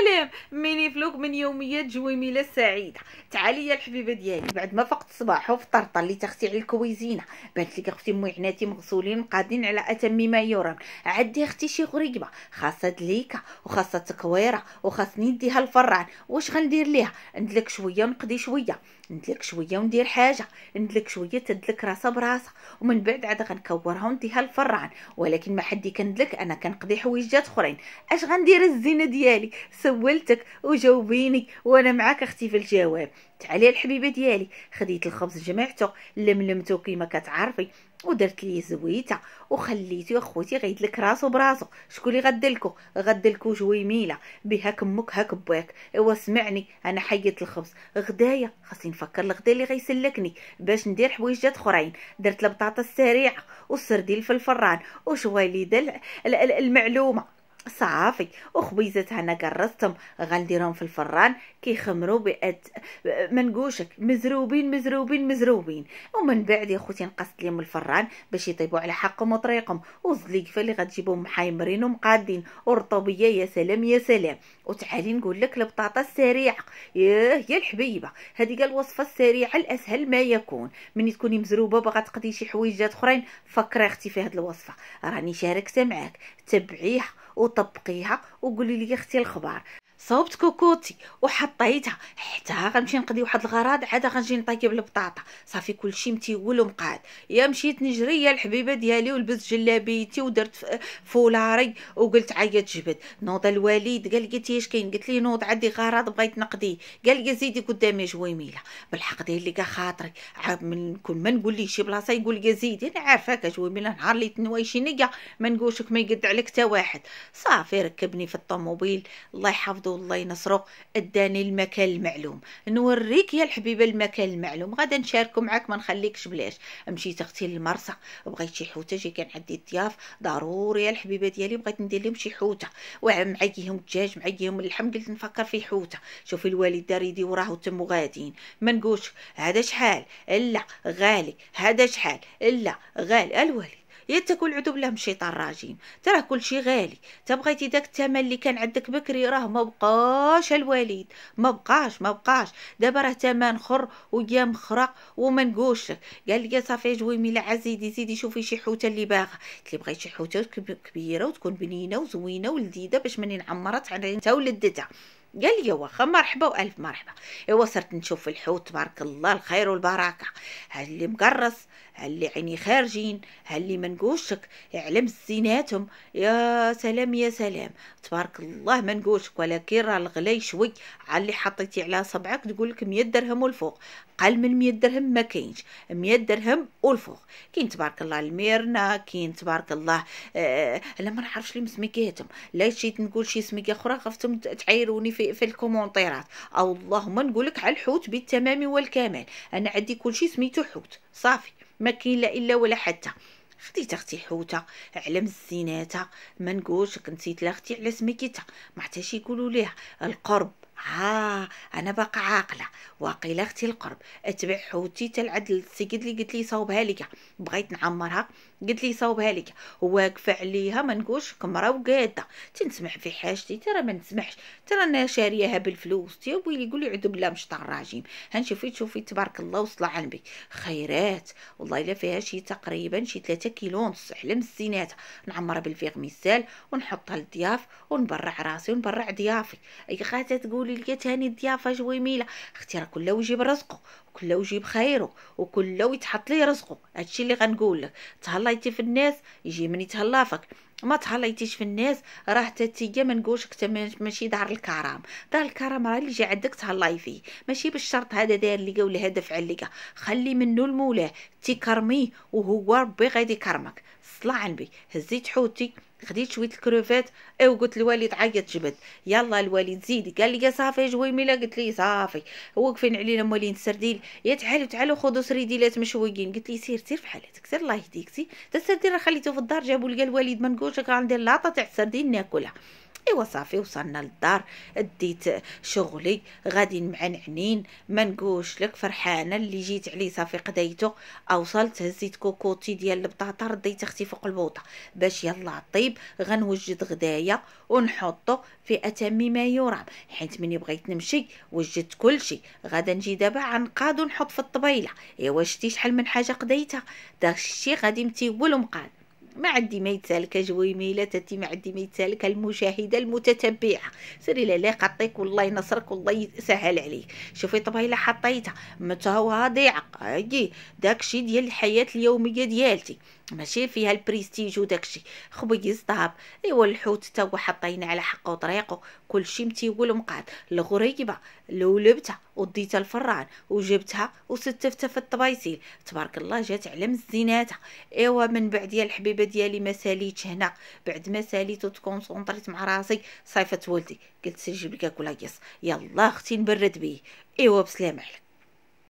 سلام ميني فلوق من يوميات جويميله السعيده تعالي يا الحبيبه ديالي بعد ما فقت صباح وفطر طليت اختي على الكويزينه بانت لك اختي امي عناتي مغسولين قادين على اتم ما يرام عدي اختي شي غريبه خاصه دليكه وخاصه تكويره وخاصني نديها الفران واش غندير ليها ندلك شويه ونقضي شويه ندلك شويه وندير حاجه ندلك شويه تدلك راسها براسها ومن بعد عاد غنكورها ونديها الفران ولكن ما حدي كندلك انا كنقضي حويجات اخرين اش غندير الزينه ديالي سولتك وجاوبيني وانا معاك اختي في الجواب تعالي الحبيبه ديالي خديت الخبز جمعته لملمته كيما كتعرفي ودرت ليه زويته وخليته خوتي غيدلك راسو براسو شكون اللي غدلكو غدلكو جويميله بهاك كمك هاك باك ايوا سمعني انا حيت الخبز غدايا خاصني نفكر الغدا اللي غيسلكني باش ندير حوايجات اخرين درت البطاطا السريعه والسردين في الفران دلع المعلومه صافي وخبيزات انا قرصتهم غنديرهم في الفران كيخمروا بأت منقوشك مزروبين مزروبين مزروبين ومن بعد يا خوتي نقصت لهم الفران باش يطيبوا على حقهم وطريقهم والزليقفه اللي غتجيبهم محايمرين ومقادين ورطوبية يا سلام يا سلام وتعالي نقول لك البطاطا السريعه ياه يا الحبيبه هذه الوصفه السريعه الاسهل ما يكون من تكوني مزروبه باغا تقضي شي حويجات اخرين فكري اختي في هذه الوصفه راني شاركتها معاك تبعيها وطبقيها وقولي لي اختي الخبار صوبت كوكوتي وحطيتها حتى غنمشي نقضي واحد الغراض عاد غنجي نطيب البطاطا صافي كلشي متيول ومقاد يا مشيت نجري يا الحبيبه ديالي ولبست جلابيتي ودرت فولاري وقلت عيط جبد نوض الواليد قال لي تيش كاين قلت ليه نوض عندي غراض بغيت نقضيه قال لي زيدي قدامي جويميله بالحق ديال لي خاطري عاد من كل ما نقول ليه شي بلاصه يقول لي زيدي انا عارفاك جويميله نهار اللي شي نيا ما نقولش ما يقد عليك حتى واحد صافي ركبني في الطوموبيل الله يحفظه الله ينصرو اداني المكان المعلوم نوريك يا الحبيبه المكان المعلوم غادا نشاركو معاك ما نخليكش بلاش مشيت اختي للمرسى بغيت شي حوته جي كان عندي الضياف ضروري يا الحبيبه ديالي بغيت ندير لهم شي حوته معاكيهم الدجاج معاكيهم اللحم قلت نفكر في حوته شوفي الوالد دار يدي وراه وتم غاديين ما نقولش هذا شحال لا غالي هذا شحال لا غالي الوالد يتك والعدو من الشيطان الرجيم تراه كل شي غالي تبغيتي داك الثمن اللي كان عندك بكري راه ما بقاش الواليد ما بقاش ما بقاش دابا راه ثمن خر ويا مخرق وما نقولش قال لي صافي جوي ميلا عزيزي زيدي شوفي شي حوته اللي باغا قلت لي بغيت شي حوته كبيره وتكون بنينه وزوينه ولذيذه باش مني نعمرت على انت ولدتها قال لي واخا مرحبا والف مرحبا ايوا صرت نشوف الحوت تبارك الله الخير والبركه ها اللي مقرص ها اللي عيني خارجين ها اللي منقوشك يعلم زيناتهم يا سلام يا سلام تبارك الله منقوشك ولكن راه الغلي شوي على اللي حطيتي على صبعك تقول لك 100 درهم والفوق اقل من 100 درهم ما كاينش 100 درهم والفوق كاين تبارك الله الميرنا كاين تبارك الله آه لا ما نعرفش لي مسميكاتهم لا شيت نقول شي سميكه اخرى خفتم تعايروني في, في الكومونتيرات او اللهم نقول لك على الحوت بالتمام والكمال انا عندي كلشي سميتو حوت صافي ما كاين لا الا ولا حتى خديت اختي حوته علم الزيناته ما نقولش كنت نسيت لاختي على سميكتها ما حتى يقولوا ليها القرب ها آه انا باقا عاقله واقيلا اختي القرب اتبع حوتي العدل سي قلت لي قلت لي صوبها لك بغيت نعمرها قلت لي صوبها لك واقفه عليها ما نقولش كمره وقاده تنسمح في حاجتي ترى ما نسمحش ترى انا شارياها بالفلوس يا ويلي يقول لي عدو بالله مش الراجيم هنشوفي تشوفي تبارك الله وصلى على النبي خيرات والله الا فيها شي تقريبا شي 3 كيلو ونص على مسيناتها نعمرها بالفيغميسال ونحطها للضياف ونبرع راسي ونبرع ضيافي اي غاده تقولي كيقولي لك تهاني الضيافه جويميله اختي راه كل يجيب رزقه وكله يجيب خيره وكل يتحط ليه رزقه هادشي اللي غنقول لك تهلايتي في الناس يجي من يتهلا فيك ما تهلايتيش في الناس راه حتى تيا ما نقولش ماشي دار الكرم دار الكرم راه اللي جا عندك تهلاي فيه ماشي بالشرط هذا داير ليا ولا هدف فعل خلي منه المولاه تكرميه وهو ربي غادي يكرمك صلاه على النبي هزيت حوتي خديت شويه الكروفات او قلت للوالد عيط جبد يلا الوالد زيدي قال لي صافي جويميله قلت لي صافي واقفين علينا مولين السرديل يا تعالوا تعالوا خذوا سرديلات مشويين قلت لي سير سير في حالتك سير الله يهديك سير تا السرديل خليته في الدار جابوا لي الوالد منقوشه كان ندير لاطه تاع السرديل ناكلها ايوا صافي وصلنا للدار ديت شغلي غادي معنعنين ما نقولش لك فرحانه اللي جيت عليه صافي قديتو اوصلت هزيت كوكوتي ديال البطاطا رديت اختي فوق البوطه باش يلا طيب غنوجد غدايا ونحطو في اتم ما يرام حيت مني بغيت نمشي وجدت كلشي غادا نجي دابا عنقاد ونحط في الطبيله ايوا شتي شحال من حاجه قديتها داكشي غادي متول ومقاد ما عندي ما يتسالك جويمي لا تاتي ما عندي ما يتسالك المشاهده المتتبعه سيري لا قطيك والله ينصرك والله يسهل عليك شوفي طبعا الا حطيتها متى واضعه اجي داكشي ديال الحياه اليوميه ديالتي ماشي فيها البريستيج وداكشي خبيز طاب ايوا الحوت تا هو حطينا على حقه وطريقه كلشي متيول مقاد الغريبه لولبتها وديتها الفران وجبتها وستفتها في الطبايسيل تبارك الله جات على مزيناتها ايوا من بعد يا الحبيبه الكتابه ديالي ما ساليتش هنا بعد ما ساليت وتكونسونطريت مع راسي صيفط ولدي قلت سجل لك كولاكيس يلا اختي نبرد بيه ايوا بسلام عليك